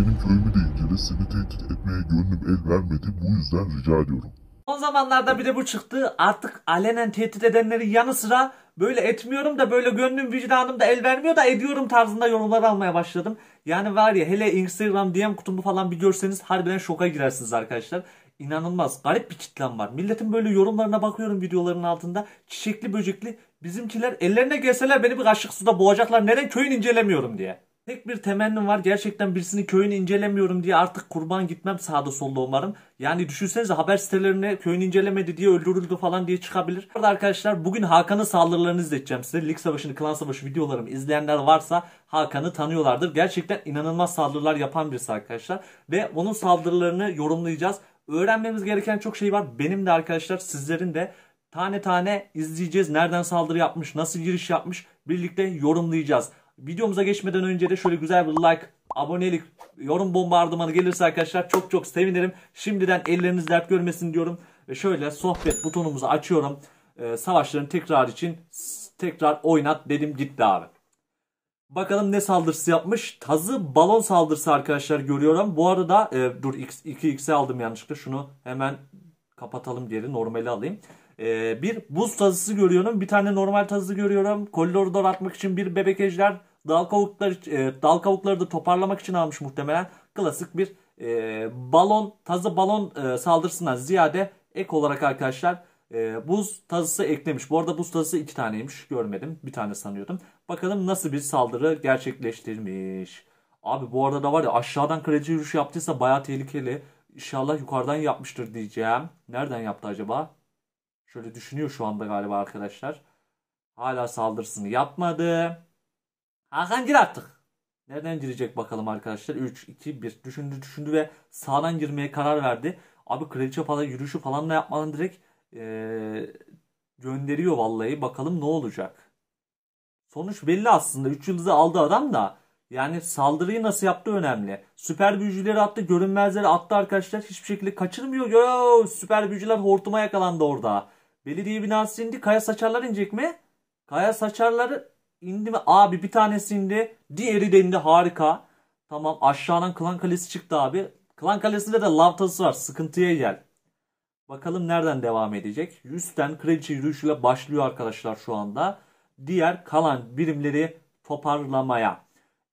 Benim köyümü de incele seni tehdit etmeye gönlüm el vermedi. Bu yüzden rica ediyorum. Son zamanlarda bir de bu çıktı. Artık alenen tehdit edenlerin yanı sıra böyle etmiyorum da böyle gönlüm vicdanım da el vermiyor da ediyorum tarzında yorumlar almaya başladım. Yani var ya hele Instagram DM kutumu falan bir görseniz harbiden şoka girersiniz arkadaşlar. İnanılmaz garip bir kitlem var. Milletin böyle yorumlarına bakıyorum videoların altında. Çiçekli böcekli bizimkiler ellerine gelseler beni bir kaşık suda boğacaklar. Neden köyün incelemiyorum diye. Tek bir temennim var. Gerçekten birisini köyünü incelemiyorum diye artık kurban gitmem sağda solda umarım. Yani düşünsenize haber sitelerine köyünü incelemedi diye öldürüldü falan diye çıkabilir. Bu arkadaşlar bugün Hakan'ın saldırılarını izleteceğim size. Lig Savaşı'nı, Klan Savaşı videolarımı izleyenler varsa Hakan'ı tanıyorlardır. Gerçekten inanılmaz saldırılar yapan birisi arkadaşlar. Ve onun saldırılarını yorumlayacağız. Öğrenmemiz gereken çok şey var. Benim de arkadaşlar sizlerin de tane tane izleyeceğiz. Nereden saldırı yapmış, nasıl giriş yapmış birlikte yorumlayacağız. Videomuza geçmeden önce de şöyle güzel bir like, abonelik, yorum bombardımanı gelirse arkadaşlar çok çok sevinirim. Şimdiden elleriniz dert görmesin diyorum. Ve şöyle sohbet butonumuzu açıyorum. Ee, savaşların tekrar için tekrar oynat dedim gitti abi. Bakalım ne saldırısı yapmış. Tazı balon saldırısı arkadaşlar görüyorum. Bu arada e, dur 2x'e aldım yanlışlıkla. Şunu hemen kapatalım diğeri normali alayım. E, bir buz tazısı görüyorum. Bir tane normal tazı görüyorum. Koridordan atmak için bir bebek ejder Dal kavukları, e, dal kavukları da toparlamak için almış muhtemelen. Klasik bir e, balon, tazı balon e, saldırısından ziyade ek olarak arkadaşlar e, buz tazısı eklemiş. Bu arada buz tazısı iki taneymiş. Görmedim. Bir tane sanıyordum. Bakalım nasıl bir saldırı gerçekleştirmiş. Abi bu arada da var ya aşağıdan kaleci yürüyüş yaptıysa baya tehlikeli. İnşallah yukarıdan yapmıştır diyeceğim. Nereden yaptı acaba? Şöyle düşünüyor şu anda galiba arkadaşlar. Hala saldırısını yapmadı. Hakan gir artık. Nereden girecek bakalım arkadaşlar. 3, 2, 1. Düşündü düşündü ve sağdan girmeye karar verdi. Abi kraliçe falan yürüyüşü falan da yapmadan direkt ee, gönderiyor vallahi. Bakalım ne olacak. Sonuç belli aslında. 3 yıldızı aldı adam da. Yani saldırıyı nasıl yaptı önemli. Süper büyücüleri attı. Görünmezleri attı arkadaşlar. Hiçbir şekilde kaçırmıyor. Yo, süper büyücüler hortuma yakalandı orada. Belediye binası indi. Kaya saçarlar inecek mi? Kaya saçarları İndi mi? Abi bir tanesi indi. Diğeri de indi. Harika. Tamam aşağıdan Klan Kalesi çıktı abi. Klan Kalesi'nde de lavtası var. Sıkıntıya gel. Bakalım nereden devam edecek. Üstten kraliçe yürüyüşüyle başlıyor arkadaşlar şu anda. Diğer kalan birimleri toparlamaya.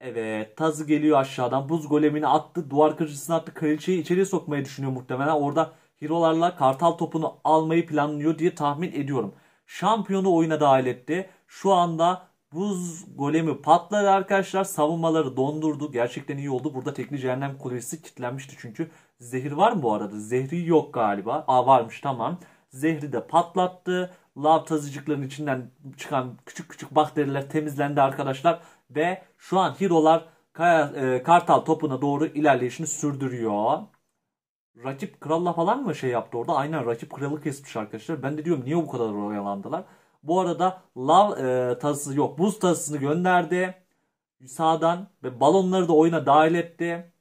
Evet tazı geliyor aşağıdan. Buz golemini attı. Duvar kırıcısını attı. Kraliçeyi içeri sokmayı düşünüyor muhtemelen. Orada Hirolarla kartal topunu almayı planlıyor diye tahmin ediyorum. Şampiyonu oyuna dahil etti. Şu anda Buz golemi patladı arkadaşlar. Savunmaları dondurdu. Gerçekten iyi oldu. Burada tekli cehennem kulesi kilitlenmişti çünkü. Zehir var mı bu arada? Zehri yok galiba. Aa varmış tamam. Zehri de patlattı. Lav tazıcıkların içinden çıkan küçük küçük bakteriler temizlendi arkadaşlar. Ve şu an Hirolar e, Kartal topuna doğru ilerleyişini sürdürüyor. Rakip kralla falan mı şey yaptı orada? Aynen rakip kralı kesmiş arkadaşlar. Ben de diyorum niye bu kadar oyalandılar? Bu arada lav e, tasası yok. Buz tasısını gönderdi. Sağdan ve balonları da oyuna dahil etti.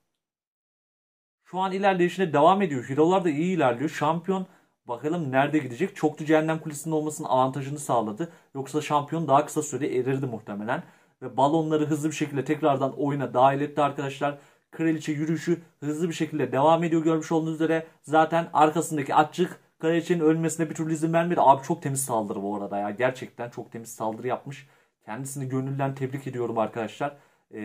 Şu an ilerleyişine devam ediyor. Hero'lar da iyi ilerliyor. Şampiyon bakalım nerede gidecek. Çoklu cehennem kulesinin olmasının avantajını sağladı. Yoksa şampiyon daha kısa süre erirdi muhtemelen. Ve balonları hızlı bir şekilde tekrardan oyuna dahil etti arkadaşlar. Kraliçe yürüyüşü hızlı bir şekilde devam ediyor görmüş olduğunuz üzere. Zaten arkasındaki açık Kraliçenin ölmesine bir türlü izin vermedi. Abi çok temiz saldırı bu arada ya. Gerçekten çok temiz saldırı yapmış. Kendisini gönülden tebrik ediyorum arkadaşlar. Ee,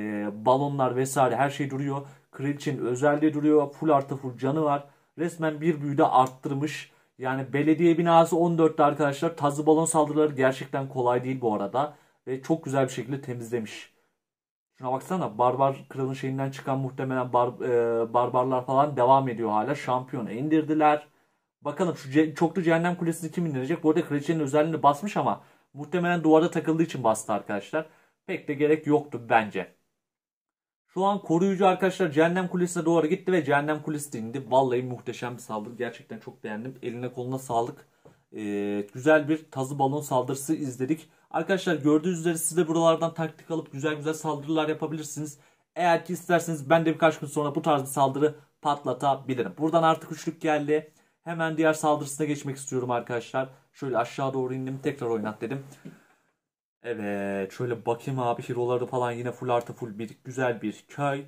balonlar vesaire her şey duruyor. Kraliçenin özelliği duruyor. Full artı full canı var. Resmen bir büyüde arttırmış. Yani belediye binası 14'te arkadaşlar. Tazı balon saldırıları gerçekten kolay değil bu arada. Ve çok güzel bir şekilde temizlemiş. Şuna baksana Barbar Kral'ın şeyinden çıkan muhtemelen bar, e, barbarlar falan devam ediyor hala. Şampiyonu indirdiler. Bakalım şu ce- çoklu cehennem kulesini kim indirecek? Bu arada kraliçenin özelliğini basmış ama muhtemelen duvarda takıldığı için bastı arkadaşlar. Pek de gerek yoktu bence. Şu an koruyucu arkadaşlar cehennem kulesine doğru gitti ve cehennem kulesi indi. Vallahi muhteşem bir saldırı. Gerçekten çok beğendim. Eline koluna sağlık. Ee, güzel bir tazı balon saldırısı izledik. Arkadaşlar gördüğünüz üzere siz de buralardan taktik alıp güzel güzel saldırılar yapabilirsiniz. Eğer ki isterseniz ben de birkaç gün sonra bu tarz bir saldırı patlatabilirim. Buradan artık üçlük geldi. Hemen diğer saldırısına geçmek istiyorum arkadaşlar. Şöyle aşağı doğru indim tekrar oynat dedim. Evet şöyle bakayım abi hero'ları falan yine full artı full bir güzel bir köy.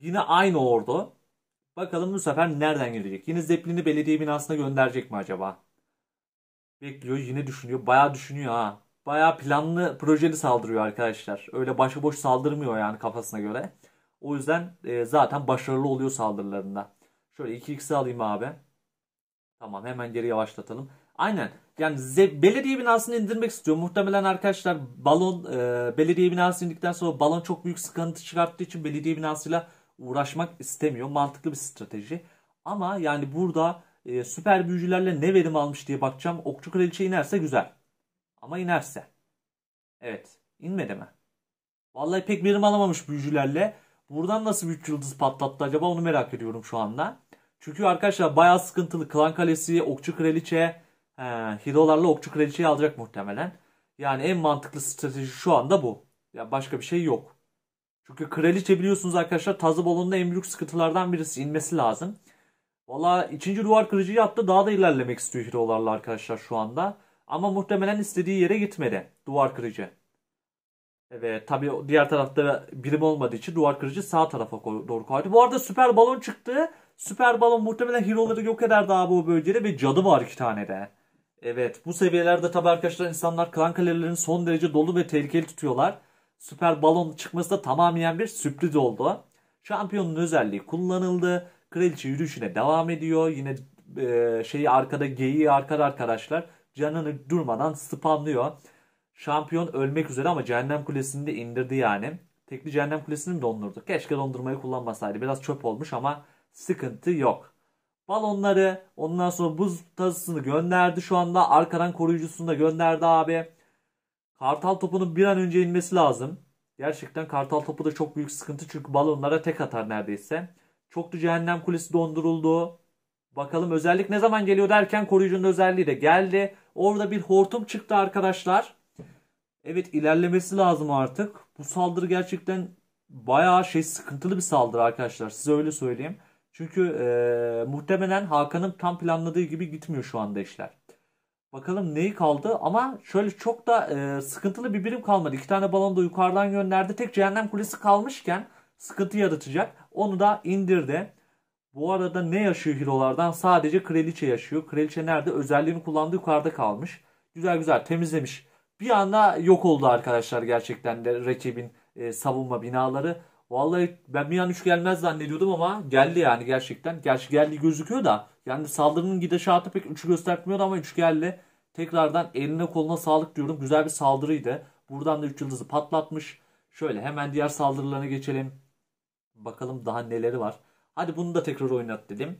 Yine aynı ordu. Bakalım bu sefer nereden gelecek? Yine Zeppelin'i belediye binasına gönderecek mi acaba? Bekliyor yine düşünüyor. baya düşünüyor ha. Baya planlı projeli saldırıyor arkadaşlar. Öyle başıboş saldırmıyor yani kafasına göre. O yüzden e, zaten başarılı oluyor saldırılarında. Şöyle 2x'i alayım abi. Tamam hemen geri yavaşlatalım. Aynen. Yani belediye binasını indirmek istiyor. Muhtemelen arkadaşlar balon e, belediye binası indikten sonra balon çok büyük sıkıntı çıkarttığı için belediye binasıyla uğraşmak istemiyor. Mantıklı bir strateji. Ama yani burada e, süper büyücülerle ne verim almış diye bakacağım. Okçu kraliçe inerse güzel. Ama inerse. Evet. inmedi mi? Vallahi pek verim alamamış büyücülerle. Buradan nasıl büyük yıldız patlattı acaba onu merak ediyorum şu anda. Çünkü arkadaşlar bayağı sıkıntılı. Klan Kalesi, Okçu Kraliçe, e, Hilolarla Okçu Kraliçe'yi alacak muhtemelen. Yani en mantıklı strateji şu anda bu. Ya başka bir şey yok. Çünkü Kraliçe biliyorsunuz arkadaşlar Tazı balonunda en büyük sıkıntılardan birisi. inmesi lazım. Valla ikinci duvar kırıcıyı attı daha da ilerlemek istiyor Hidolarla arkadaşlar şu anda. Ama muhtemelen istediği yere gitmedi duvar kırıcı. Evet tabi diğer tarafta birim olmadığı için duvar kırıcı sağ tarafa doğru koydu. Bu arada süper balon çıktı. Süper balon muhtemelen hero'ları yok eder daha bu bölgede ve cadı var iki tane de. Evet bu seviyelerde tabi arkadaşlar insanlar klan kalelerini son derece dolu ve tehlikeli tutuyorlar. Süper balon çıkması da tamamen bir sürpriz oldu. Şampiyonun özelliği kullanıldı. Kraliçe yürüyüşüne devam ediyor. Yine e, şeyi arkada geyiği arkada arkadaşlar canını durmadan spamlıyor. Şampiyon ölmek üzere ama cehennem kulesini de indirdi yani. Tekli cehennem kulesini mi dondurdu? Keşke dondurmayı kullanmasaydı. Biraz çöp olmuş ama sıkıntı yok. Balonları ondan sonra buz tasısını gönderdi şu anda. Arkadan koruyucusunu da gönderdi abi. Kartal topunun bir an önce inmesi lazım. Gerçekten kartal topu da çok büyük sıkıntı çünkü balonlara tek atar neredeyse. Çoklu cehennem kulesi donduruldu. Bakalım özellik ne zaman geliyor derken koruyucunun özelliği de geldi. Orada bir hortum çıktı arkadaşlar. Evet ilerlemesi lazım artık. Bu saldırı gerçekten bayağı şey sıkıntılı bir saldırı arkadaşlar. Size öyle söyleyeyim. Çünkü e, muhtemelen Hakan'ın tam planladığı gibi gitmiyor şu anda işler. Bakalım neyi kaldı ama şöyle çok da e, sıkıntılı bir birim kalmadı. İki tane balon da yukarıdan gönderdi. Tek cehennem kulesi kalmışken sıkıntı yaratacak. Onu da indirdi. Bu arada ne yaşıyor hilolardan? Sadece kraliçe yaşıyor. Kraliçe nerede? Özelliğini kullandığı yukarıda kalmış. Güzel güzel temizlemiş. Bir anda yok oldu arkadaşlar gerçekten de rakibin e, savunma binaları. Vallahi ben bir an üç gelmez zannediyordum ama geldi yani gerçekten. Gerçi geldi gözüküyor da yani saldırının gidişatı pek üçü göstermiyordu ama 3 geldi. Tekrardan eline koluna sağlık diyorum. Güzel bir saldırıydı. Buradan da üç yıldızı patlatmış. Şöyle hemen diğer saldırılarına geçelim. Bakalım daha neleri var. Hadi bunu da tekrar oynat dedim.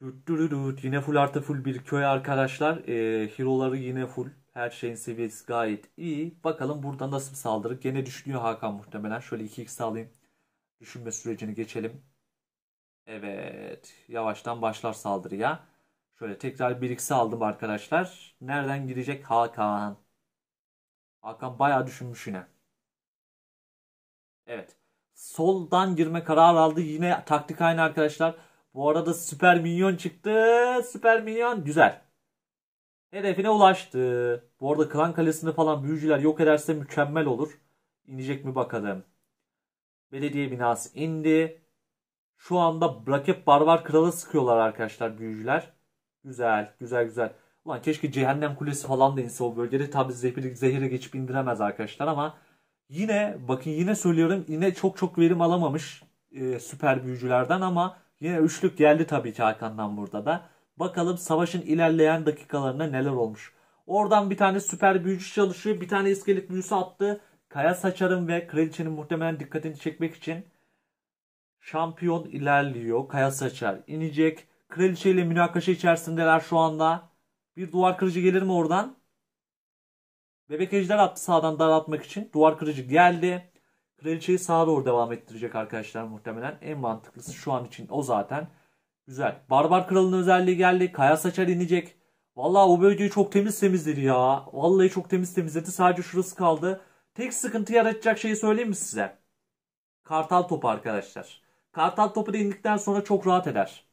Düt düt Yine full artı full bir köy arkadaşlar. Ee, hero'ları yine full. Her şeyin seviyesi gayet iyi. Bakalım burada nasıl bir saldırı. Gene düşünüyor Hakan muhtemelen. Şöyle 2x alayım. Düşünme sürecini geçelim. Evet. Yavaştan başlar saldırıya. Şöyle tekrar 1x aldım arkadaşlar. Nereden girecek Hakan? Hakan bayağı düşünmüş yine. Evet. Soldan girme kararı aldı. Yine taktik aynı arkadaşlar. Bu arada süper minyon çıktı. Süper minyon güzel. Hedefine ulaştı. Bu arada klan kalesini falan büyücüler yok ederse mükemmel olur. İnecek mi bakalım. Belediye binası indi. Şu anda rakip barbar kralı sıkıyorlar arkadaşlar büyücüler. Güzel güzel güzel. Ulan keşke cehennem kulesi falan da inse o bölgede. Tabi zehri, zehri geçip indiremez arkadaşlar ama yine bakın yine söylüyorum yine çok çok verim alamamış e, süper büyücülerden ama yine üçlük geldi tabii ki Hakan'dan burada da. Bakalım savaşın ilerleyen dakikalarında neler olmuş. Oradan bir tane süper büyücü çalışıyor. Bir tane iskelet büyüsü attı. Kaya saçarım ve kraliçenin muhtemelen dikkatini çekmek için şampiyon ilerliyor. Kaya Saçar inecek. Kraliçe ile münakaşa içerisindeler şu anda. Bir duvar kırıcı gelir mi oradan? Bebek ejder attı sağdan daraltmak için. Duvar kırıcı geldi. Kraliçeyi sağa doğru devam ettirecek arkadaşlar muhtemelen. En mantıklısı şu an için o zaten. Güzel. Barbar Kralı'nın özelliği geldi. Kaya Saçar inecek. Vallahi o bölgeyi çok temiz temizledi ya. Vallahi çok temiz temizledi. Sadece şurası kaldı. Tek sıkıntı yaratacak şeyi söyleyeyim mi size? Kartal topu arkadaşlar. Kartal topu da indikten sonra çok rahat eder.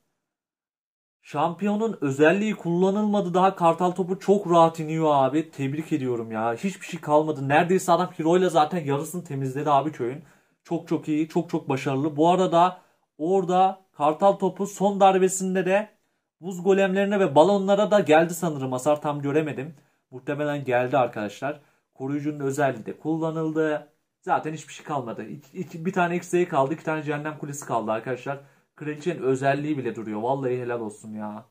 Şampiyonun özelliği kullanılmadı daha kartal topu çok rahat iniyor abi. Tebrik ediyorum ya. Hiçbir şey kalmadı. Neredeyse adam hero ile zaten yarısını temizledi abi köyün. Çok çok iyi. Çok çok başarılı. Bu arada orada Kartal topu son darbesinde de buz golemlerine ve balonlara da geldi sanırım. Hasar tam göremedim. Muhtemelen geldi arkadaşlar. Koruyucunun özelliği de kullanıldı. Zaten hiçbir şey kalmadı. İki, iki, bir tane eksiği kaldı. iki tane cehennem kulesi kaldı arkadaşlar. Kraliçenin özelliği bile duruyor. Vallahi helal olsun ya.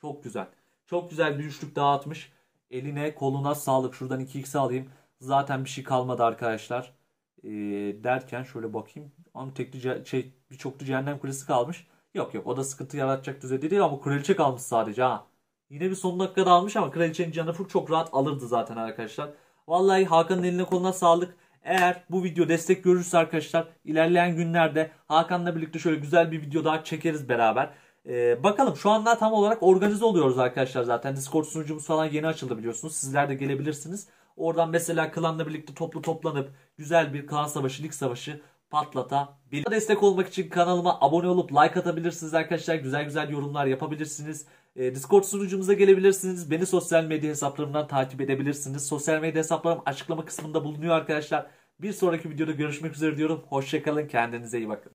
Çok güzel. Çok güzel bir üçlük dağıtmış. Eline koluna sağlık. Şuradan 2x alayım. Zaten bir şey kalmadı arkadaşlar. Ee, derken şöyle bakayım. Onun tek şey, birçok cehennem kulesi kalmış. Yok yok o da sıkıntı yaratacak düzeyde değil ama kraliçe kalmış sadece ha. Yine bir son dakikada almış ama kraliçenin canı çok rahat alırdı zaten arkadaşlar. Vallahi Hakan'ın eline koluna sağlık. Eğer bu video destek görürse arkadaşlar ilerleyen günlerde Hakan'la birlikte şöyle güzel bir video daha çekeriz beraber. Ee, bakalım şu anda tam olarak organize oluyoruz arkadaşlar zaten. Discord sunucumuz falan yeni açıldı biliyorsunuz. Sizler de gelebilirsiniz. Oradan mesela klanla birlikte toplu toplanıp güzel bir klan savaşı, lig savaşı patlatabilir. Destek olmak için kanalıma abone olup like atabilirsiniz arkadaşlar. Güzel güzel yorumlar yapabilirsiniz. E, Discord sunucumuza gelebilirsiniz. Beni sosyal medya hesaplarımdan takip edebilirsiniz. Sosyal medya hesaplarım açıklama kısmında bulunuyor arkadaşlar. Bir sonraki videoda görüşmek üzere diyorum. Hoşçakalın. Kendinize iyi bakın.